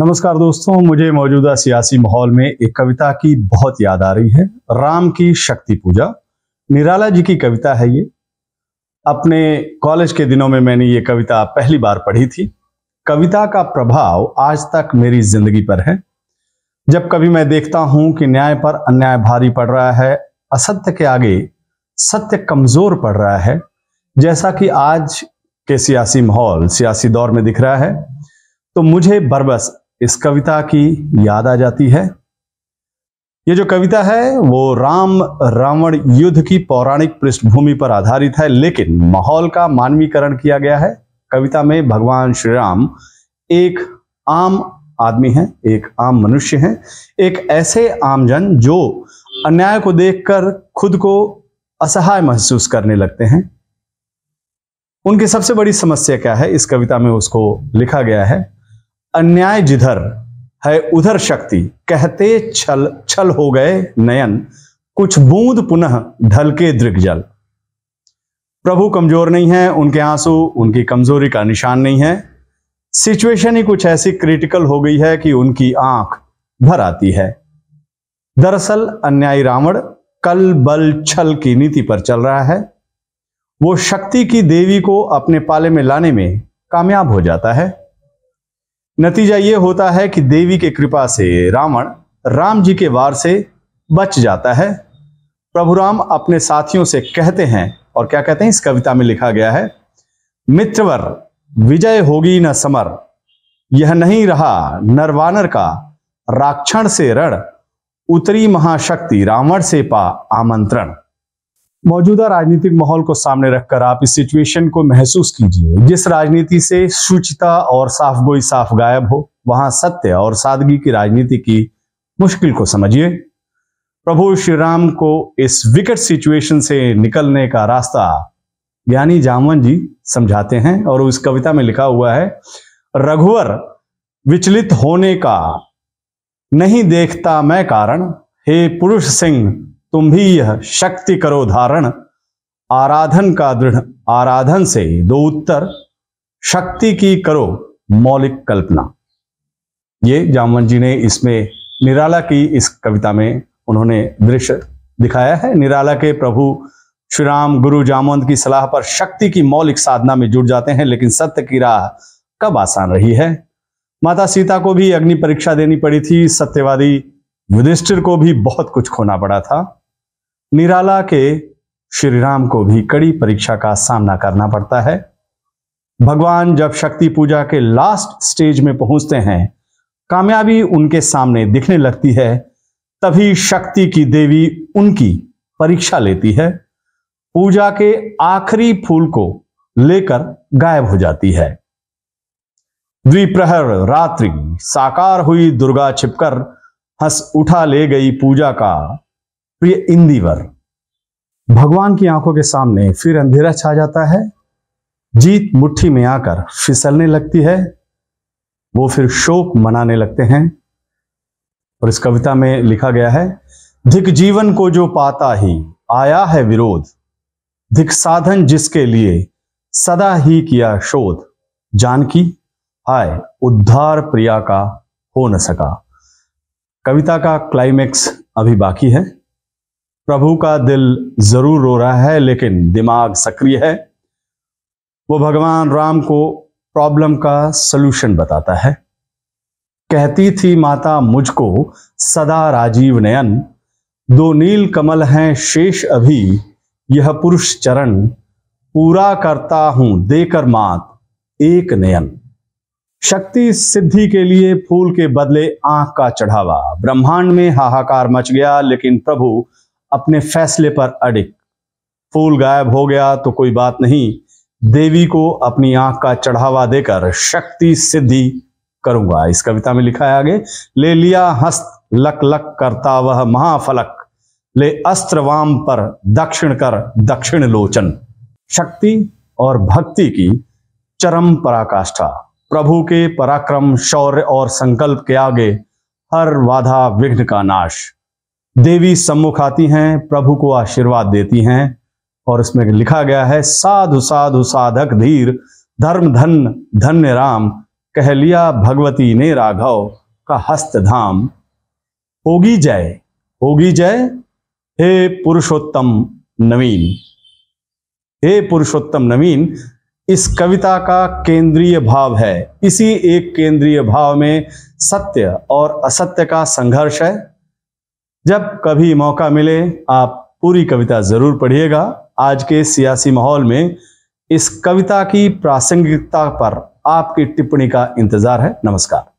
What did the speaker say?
नमस्कार दोस्तों मुझे मौजूदा सियासी माहौल में एक कविता की बहुत याद आ रही है राम की शक्ति पूजा निराला जी की कविता है ये अपने कॉलेज के दिनों में मैंने ये कविता पहली बार पढ़ी थी कविता का प्रभाव आज तक मेरी जिंदगी पर है जब कभी मैं देखता हूं कि न्याय पर अन्याय भारी पड़ रहा है असत्य के आगे सत्य कमजोर पड़ रहा है जैसा कि आज के सियासी माहौल सियासी दौर में दिख रहा है तो मुझे बरबस इस कविता की याद आ जाती है ये जो कविता है वो राम रावण युद्ध की पौराणिक पृष्ठभूमि पर आधारित है लेकिन माहौल का मानवीकरण किया गया है कविता में भगवान श्री राम एक आम आदमी है एक आम मनुष्य है एक ऐसे आमजन जो अन्याय को देखकर खुद को असहाय महसूस करने लगते हैं उनकी सबसे बड़ी समस्या क्या है इस कविता में उसको लिखा गया है अन्याय जिधर है उधर शक्ति कहते छल छल हो गए नयन कुछ बूंद पुनः ढलके जल प्रभु कमजोर नहीं है उनके आंसू उनकी कमजोरी का निशान नहीं है सिचुएशन ही कुछ ऐसी क्रिटिकल हो गई है कि उनकी आंख भर आती है दरअसल अन्यायी रावण कल बल छल की नीति पर चल रहा है वो शक्ति की देवी को अपने पाले में लाने में कामयाब हो जाता है नतीजा ये होता है कि देवी के कृपा से रावण राम जी के वार से बच जाता है प्रभु राम अपने साथियों से कहते हैं और क्या कहते हैं इस कविता में लिखा गया है मित्रवर विजय होगी न समर यह नहीं रहा नरवानर का राक्षण से रण उतरी महाशक्ति रावण से पा आमंत्रण मौजूदा राजनीतिक माहौल को सामने रखकर आप इस सिचुएशन को महसूस कीजिए जिस राजनीति से शुचिता और साफ गोई साफ गायब हो वहां सत्य और सादगी की राजनीति की मुश्किल को समझिए प्रभु श्री राम को इस विकट सिचुएशन से निकलने का रास्ता ज्ञानी जामवन जी समझाते हैं और उस कविता में लिखा हुआ है रघुवर विचलित होने का नहीं देखता मैं कारण हे पुरुष सिंह तुम भी यह शक्ति करो धारण आराधन का दृढ़ आराधन से दो उत्तर शक्ति की करो मौलिक कल्पना ये जामवन जी ने इसमें निराला की इस कविता में उन्होंने दृश्य दिखाया है निराला के प्रभु श्री राम गुरु जामवंत की सलाह पर शक्ति की मौलिक साधना में जुट जाते हैं लेकिन सत्य की राह कब आसान रही है माता सीता को भी अग्नि परीक्षा देनी पड़ी थी सत्यवादी युधिष्ठिर को भी बहुत कुछ खोना पड़ा था निराला के श्री राम को भी कड़ी परीक्षा का सामना करना पड़ता है भगवान जब शक्ति पूजा के लास्ट स्टेज में पहुंचते हैं कामयाबी उनके सामने दिखने लगती है तभी शक्ति की देवी उनकी परीक्षा लेती है पूजा के आखिरी फूल को लेकर गायब हो जाती है द्विप्रहर रात्रि साकार हुई दुर्गा छिपकर हंस उठा ले गई पूजा का प्रिय तो इंदिवर भगवान की आंखों के सामने फिर अंधेरा छा जाता है जीत मुट्ठी में आकर फिसलने लगती है वो फिर शोक मनाने लगते हैं और इस कविता में लिखा गया है धिक जीवन को जो पाता ही आया है विरोध धिक साधन जिसके लिए सदा ही किया शोध जानकी आय उद्धार प्रिया का हो न सका कविता का क्लाइमेक्स अभी बाकी है प्रभु का दिल जरूर रो रहा है लेकिन दिमाग सक्रिय है वो भगवान राम को प्रॉब्लम का सलूशन बताता है कहती थी माता मुझको सदा राजीव नयन दो नील कमल हैं शेष अभी यह पुरुष चरण पूरा करता हूं देकर मात एक नयन शक्ति सिद्धि के लिए फूल के बदले आंख का चढ़ावा ब्रह्मांड में हाहाकार मच गया लेकिन प्रभु अपने फैसले पर अडिग फूल गायब हो गया तो कोई बात नहीं देवी को अपनी आंख का चढ़ावा देकर शक्ति सिद्धि करूंगा इस कविता में लिखा है आगे ले लिया हस्त लक लक करता वह महाफलक ले अस्त्र वाम पर दक्षिण कर दक्षिण लोचन शक्ति और भक्ति की चरम पराकाष्ठा प्रभु के पराक्रम शौर्य और संकल्प के आगे हर वाधा विघ्न का नाश देवी सम्मुख आती हैं प्रभु को आशीर्वाद देती हैं और इसमें लिखा गया है साधु साधु साधक धीर धर्म धन धन्य राम कह लिया भगवती ने राघव का हस्त धाम होगी जय होगी जय हे पुरुषोत्तम नवीन हे पुरुषोत्तम नवीन इस कविता का केंद्रीय भाव है इसी एक केंद्रीय भाव में सत्य और असत्य का संघर्ष है जब कभी मौका मिले आप पूरी कविता जरूर पढ़िएगा आज के सियासी माहौल में इस कविता की प्रासंगिकता पर आपकी टिप्पणी का इंतजार है नमस्कार